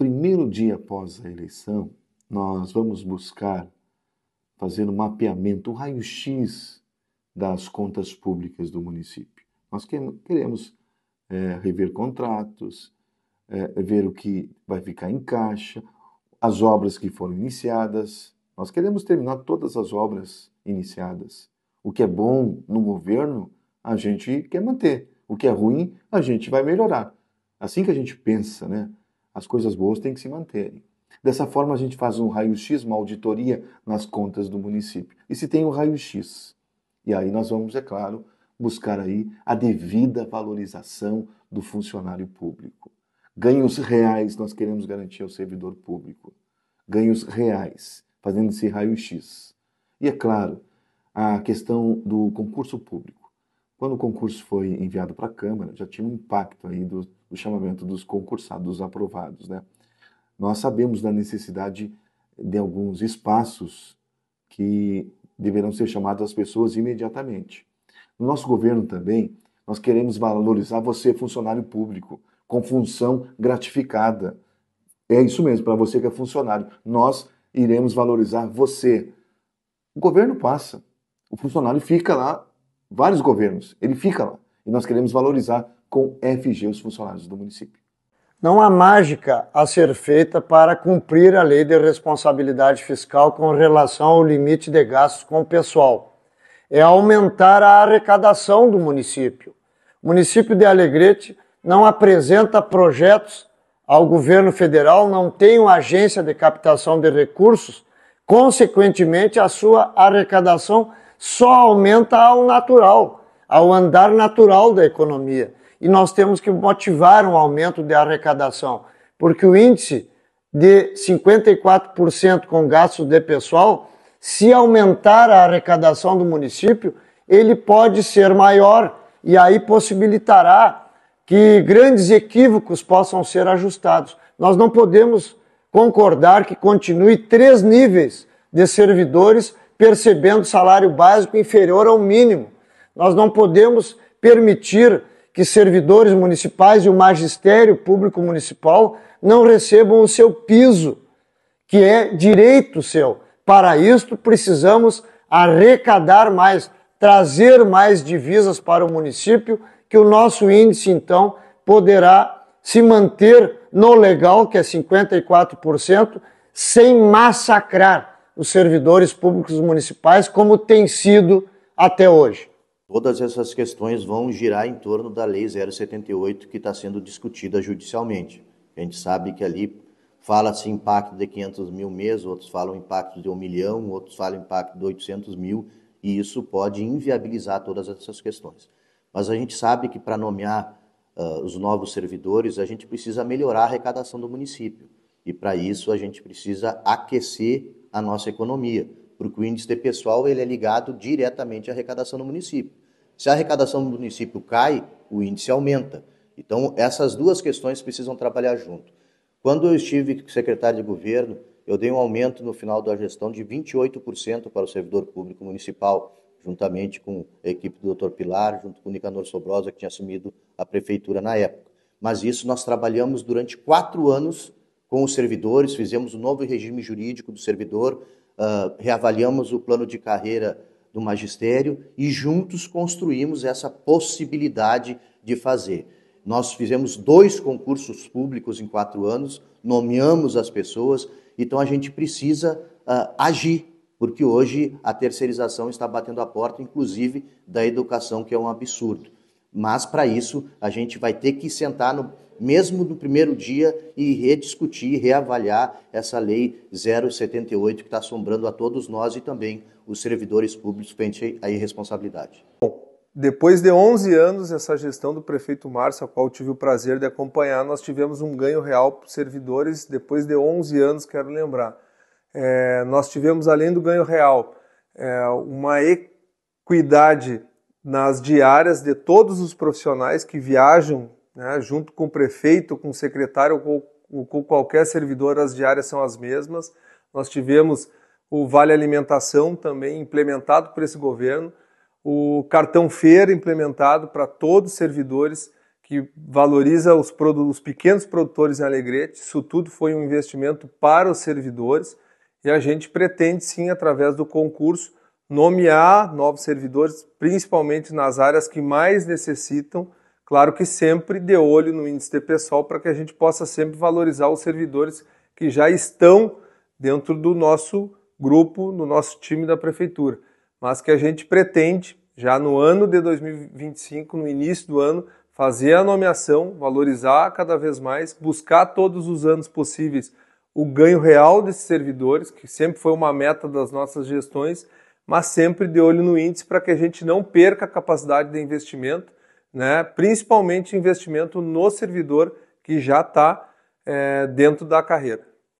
primeiro dia após a eleição, nós vamos buscar fazer um mapeamento, um raio-x das contas públicas do município. Nós queremos é, rever contratos, é, ver o que vai ficar em caixa, as obras que foram iniciadas. Nós queremos terminar todas as obras iniciadas. O que é bom no governo, a gente quer manter. O que é ruim, a gente vai melhorar. Assim que a gente pensa, né? As coisas boas têm que se manterem. Dessa forma, a gente faz um raio-x, uma auditoria nas contas do município. E se tem o um raio-x? E aí nós vamos, é claro, buscar aí a devida valorização do funcionário público. Ganhos reais nós queremos garantir ao servidor público. Ganhos reais, fazendo esse raio-x. E é claro, a questão do concurso público. Quando o concurso foi enviado para a Câmara, já tinha um impacto aí do, do chamamento dos concursados, dos aprovados, né? Nós sabemos da necessidade de alguns espaços que deverão ser chamados as pessoas imediatamente. No nosso governo também, nós queremos valorizar você, funcionário público, com função gratificada. É isso mesmo, para você que é funcionário. Nós iremos valorizar você. O governo passa, o funcionário fica lá vários governos. Ele fica lá. E nós queremos valorizar com FG os funcionários do município. Não há mágica a ser feita para cumprir a lei de responsabilidade fiscal com relação ao limite de gastos com o pessoal. É aumentar a arrecadação do município. O município de Alegrete não apresenta projetos ao governo federal, não tem uma agência de captação de recursos, consequentemente, a sua arrecadação só aumenta ao natural, ao andar natural da economia. E nós temos que motivar um aumento de arrecadação, porque o índice de 54% com gastos de pessoal, se aumentar a arrecadação do município, ele pode ser maior e aí possibilitará que grandes equívocos possam ser ajustados. Nós não podemos concordar que continue três níveis de servidores percebendo salário básico inferior ao mínimo. Nós não podemos permitir que servidores municipais e o magistério público municipal não recebam o seu piso, que é direito seu. Para isto, precisamos arrecadar mais, trazer mais divisas para o município, que o nosso índice, então, poderá se manter no legal, que é 54%, sem massacrar os servidores públicos municipais, como tem sido até hoje? Todas essas questões vão girar em torno da Lei 078 que está sendo discutida judicialmente. A gente sabe que ali fala-se impacto de 500 mil meses, outros falam impacto de 1 milhão, outros falam impacto de 800 mil, e isso pode inviabilizar todas essas questões. Mas a gente sabe que para nomear uh, os novos servidores, a gente precisa melhorar a arrecadação do município. E para isso a gente precisa aquecer a nossa economia, porque o índice de pessoal ele é ligado diretamente à arrecadação do município. Se a arrecadação do município cai, o índice aumenta. Então, essas duas questões precisam trabalhar junto. Quando eu estive secretário de governo, eu dei um aumento no final da gestão de 28% para o servidor público municipal, juntamente com a equipe do Dr. Pilar, junto com o Nicanor Sobrosa, que tinha assumido a prefeitura na época. Mas isso nós trabalhamos durante quatro anos com os servidores, fizemos o um novo regime jurídico do servidor, uh, reavaliamos o plano de carreira do magistério e juntos construímos essa possibilidade de fazer. Nós fizemos dois concursos públicos em quatro anos, nomeamos as pessoas, então a gente precisa uh, agir, porque hoje a terceirização está batendo a porta, inclusive da educação, que é um absurdo. Mas para isso a gente vai ter que sentar no, mesmo no primeiro dia e rediscutir, reavaliar essa lei 078 que está assombrando a todos nós e também os servidores públicos frente à irresponsabilidade. Bom, depois de 11 anos, essa gestão do prefeito Márcio, a qual tive o prazer de acompanhar, nós tivemos um ganho real para os servidores. Depois de 11 anos, quero lembrar, é, nós tivemos, além do ganho real, é, uma equidade nas diárias de todos os profissionais que viajam, né, junto com o prefeito, com o secretário ou com qualquer servidor, as diárias são as mesmas. Nós tivemos o Vale Alimentação também implementado por esse governo, o cartão feira implementado para todos os servidores que valoriza os, os, pequenos produtores em Alegrete. Isso tudo foi um investimento para os servidores e a gente pretende sim, através do concurso, nomear novos servidores, principalmente nas áreas que mais necessitam. Claro que sempre de olho no índice de pessoal para que a gente possa sempre valorizar os servidores que já estão dentro do nosso grupo, no nosso time da prefeitura, mas que a gente pretende já no ano de 2025, no início do ano, fazer a nomeação, valorizar cada vez mais, buscar todos os anos possíveis o ganho real desses servidores, que sempre foi uma meta das nossas gestões mas sempre de olho no índice para que a gente não perca a capacidade de investimento, né? principalmente investimento no servidor que já está é, eh, dentro da carreira.